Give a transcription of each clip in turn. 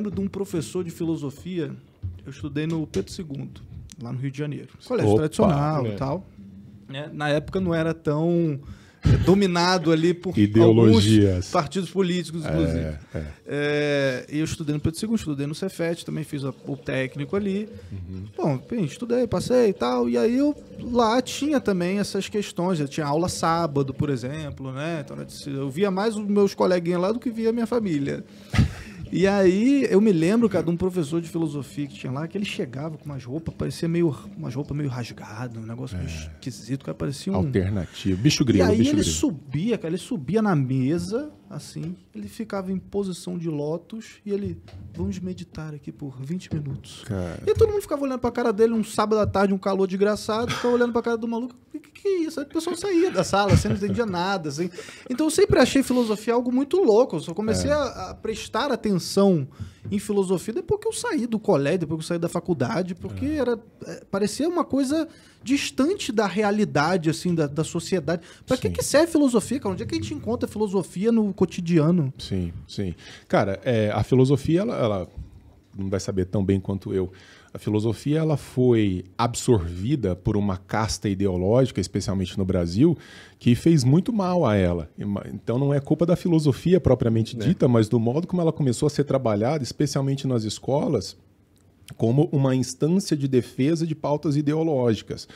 lembro de um professor de filosofia, eu estudei no Pedro II, lá no Rio de Janeiro. Colégio Opa, tradicional e né? tal. É, na época não era tão é, dominado ali por Ideologias. partidos políticos, é, inclusive. É, é. É, eu estudei no Pedro II, estudei no Cefet, também fiz a, o técnico ali. Uhum. Bom, bem, estudei, passei e tal. E aí eu lá tinha também essas questões. Eu tinha aula sábado, por exemplo, né? Então, eu via mais os meus coleguinhas lá do que via a minha família. E aí eu me lembro, cara, de um professor de filosofia que tinha lá, que ele chegava com umas roupas, parecia meio uma roupa meio rasgado, um negócio é. meio esquisito, cara, parecia um alternativo, bicho grilo, E aí ele grilo. subia, cara, ele subia na mesa assim, ele ficava em posição de lótus e ele vamos meditar aqui por 20 minutos. Cara. E todo mundo ficava olhando pra cara dele um sábado à tarde, um calor desgraçado, ficava olhando pra cara do maluco que, que é isso? A pessoa saía da sala, você assim, não entendia nada, assim. Então eu sempre achei filosofia algo muito louco. Eu só comecei é. a, a, prestar atenção em filosofia depois que eu saí do colégio, depois que eu saí da faculdade, porque é. era é, parecia uma coisa distante da realidade, assim, da, da sociedade. Para que, que serve filosofia, cara? Onde é que a gente encontra filosofia no cotidiano? Sim, sim. Cara, é, a filosofia, ela, ela não vai saber tão bem quanto eu, a filosofia ela foi absorvida por uma casta ideológica, especialmente no Brasil, que fez muito mal a ela. Então não é culpa da filosofia propriamente né. dita, é. mas do modo como ela começou a ser trabalhada, especialmente nas escolas, como uma instância de defesa de pautas ideológicas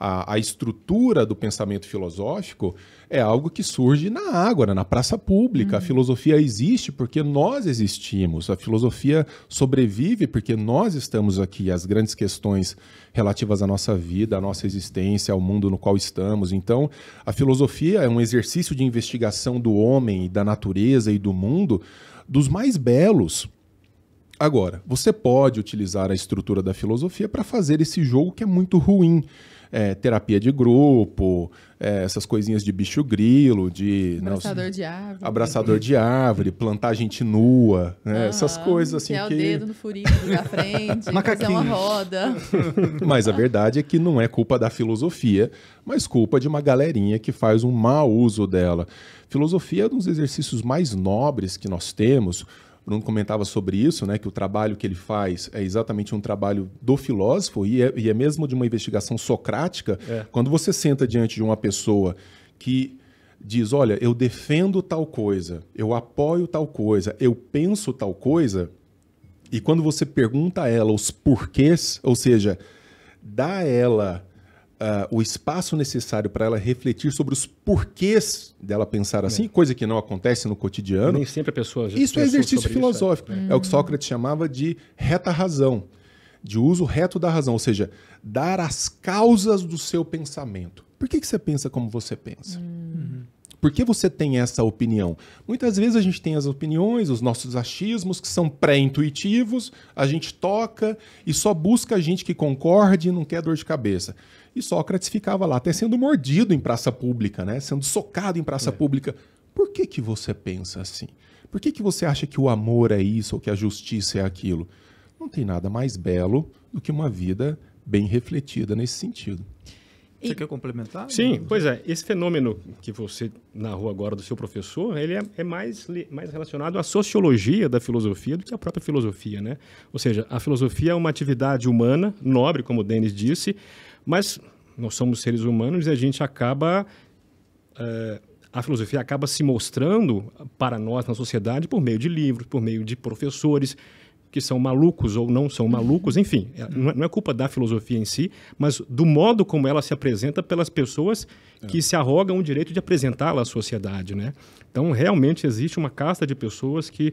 a, a estrutura do pensamento filosófico é algo que surge na água, né, na praça pública. Uhum. A filosofia existe porque nós existimos. A filosofia sobrevive porque nós estamos aqui. As grandes questões relativas à nossa vida, à nossa existência, ao mundo no qual estamos. Então, a filosofia é um exercício de investigação do homem, da natureza e do mundo dos mais belos. Agora, você pode utilizar a estrutura da filosofia para fazer esse jogo que é muito ruim é, terapia de grupo, é, essas coisinhas de bicho grilo, de. Né, Abraçador não, de árvore. Abraçador de árvore, plantar gente nua, né? essas coisas assim. Que... É o dedo no furinho da frente, fazer uma roda. mas a verdade é que não é culpa da filosofia, mas culpa de uma galerinha que faz um mau uso dela. Filosofia é um dos exercícios mais nobres que nós temos Bruno comentava sobre isso, né, que o trabalho que ele faz é exatamente um trabalho do filósofo e é, e é mesmo de uma investigação socrática. É. Quando você senta diante de uma pessoa que diz, olha, eu defendo tal coisa, eu apoio tal coisa, eu penso tal coisa, e quando você pergunta a ela os porquês, ou seja, dá a ela Uh, o espaço necessário para ela refletir sobre os porquês dela pensar assim, é. coisa que não acontece no cotidiano. Nem sempre a pessoa. Isso é exercício filosófico. Isso, é. Hum. é o que Sócrates chamava de reta razão, de uso reto da razão, ou seja, dar as causas do seu pensamento. Por que, que você pensa como você pensa? Hum. Por que você tem essa opinião? Muitas vezes a gente tem as opiniões, os nossos achismos, que são pré-intuitivos, a gente toca e só busca a gente que concorde e não quer dor de cabeça. E Sócrates ficava lá, até sendo mordido em praça pública, né? sendo socado em praça é. pública. Por que, que você pensa assim? Por que, que você acha que o amor é isso ou que a justiça é aquilo? Não tem nada mais belo do que uma vida bem refletida nesse sentido. Você e... quer complementar? Sim, pois é. Esse fenômeno que você narrou agora do seu professor, ele é, é mais, mais relacionado à sociologia da filosofia do que à própria filosofia, né? Ou seja, a filosofia é uma atividade humana, nobre, como o Denis disse, mas nós somos seres humanos e a gente acaba... Eh, a filosofia acaba se mostrando para nós na sociedade por meio de livros, por meio de professores, que são malucos ou não são malucos, uhum. enfim, é, é, não é culpa da filosofia em si, mas do modo como ela se apresenta pelas pessoas que é. se arrogam o direito de apresentá-la à sociedade, né? Então, realmente existe uma casta de pessoas que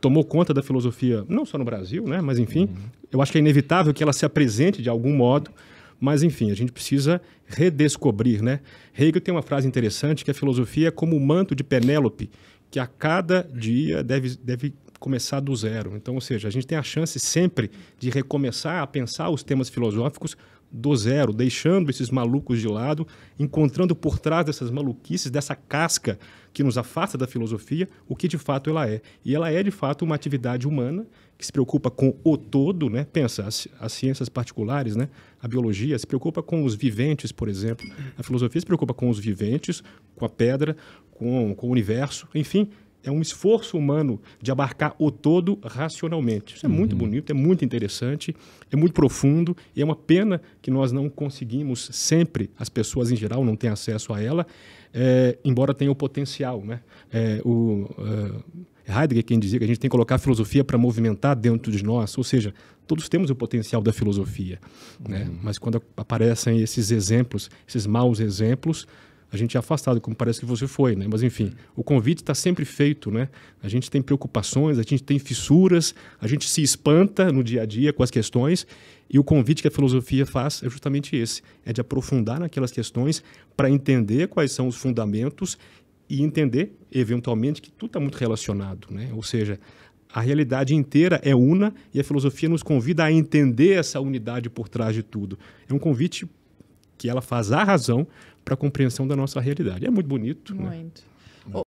tomou conta da filosofia, não só no Brasil, né, mas enfim, uhum. eu acho que é inevitável que ela se apresente de algum modo, mas enfim, a gente precisa redescobrir, né? Hegel tem uma frase interessante que a filosofia é como o manto de Penélope, que a cada dia deve, deve começar do zero. Então, ou seja, a gente tem a chance sempre de recomeçar a pensar os temas filosóficos do zero, deixando esses malucos de lado, encontrando por trás dessas maluquices, dessa casca que nos afasta da filosofia, o que de fato ela é. E ela é de fato uma atividade humana que se preocupa com o todo, né? Pensa as, as ciências particulares, né? A biologia se preocupa com os viventes, por exemplo. A filosofia se preocupa com os viventes, com a pedra, com, com o universo, enfim, é um esforço humano de abarcar o todo racionalmente. Isso é uhum. muito bonito, é muito interessante, é muito profundo e é uma pena que nós não conseguimos sempre, as pessoas em geral não têm acesso a ela, é, embora tenha o potencial. Né? É, o, eh, Heidegger quem dizia que a gente tem que colocar a filosofia para movimentar dentro de nós, ou seja, todos temos o potencial da filosofia, né? uhum. né? mas quando aparecem esses exemplos, esses maus exemplos, a gente é afastado, como parece que você foi, né? Mas enfim, o convite está sempre feito, né? A gente tem preocupações, a gente tem fissuras, a gente se espanta no dia a dia com as questões e o convite que a filosofia faz é justamente esse, é de aprofundar naquelas questões para entender quais são os fundamentos e entender eventualmente que tudo está muito relacionado, né? Ou seja, a realidade inteira é una e a filosofia nos convida a entender essa unidade por trás de tudo. É um convite que ela faz a razão para a compreensão da nossa realidade. É muito bonito. Né? Muito. Né?